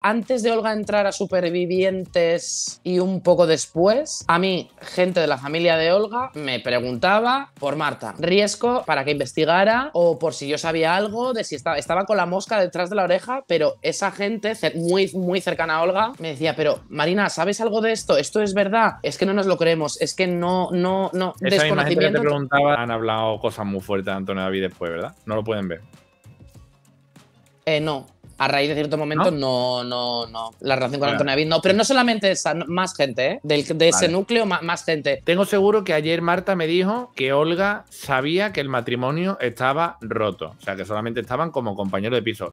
Antes de Olga entrar a Supervivientes y un poco después, a mí, gente de la familia de Olga, me preguntaba por Marta Riesgo para que investigara o por si yo sabía algo de si estaba, estaba con la mosca detrás de la oreja, pero esa gente muy, muy cercana a Olga me decía, pero Marina, ¿sabes algo de esto? ¿Esto es verdad? Es que no nos lo creemos, es que no, no, no. Esa Desconocimiento. Gente preguntaba, han hablado cosas muy fuertes de Antonio David después, ¿verdad? No lo pueden ver. Eh, no, a raíz de cierto momento, no, no, no. La relación con Antonio no. Pero no solamente esa, más gente, ¿eh? Del, de ese núcleo, más, más, gente. Tengo seguro que ayer Marta me dijo que Olga sabía que el matrimonio estaba roto. O sea, que solamente estaban como compañeros de piso.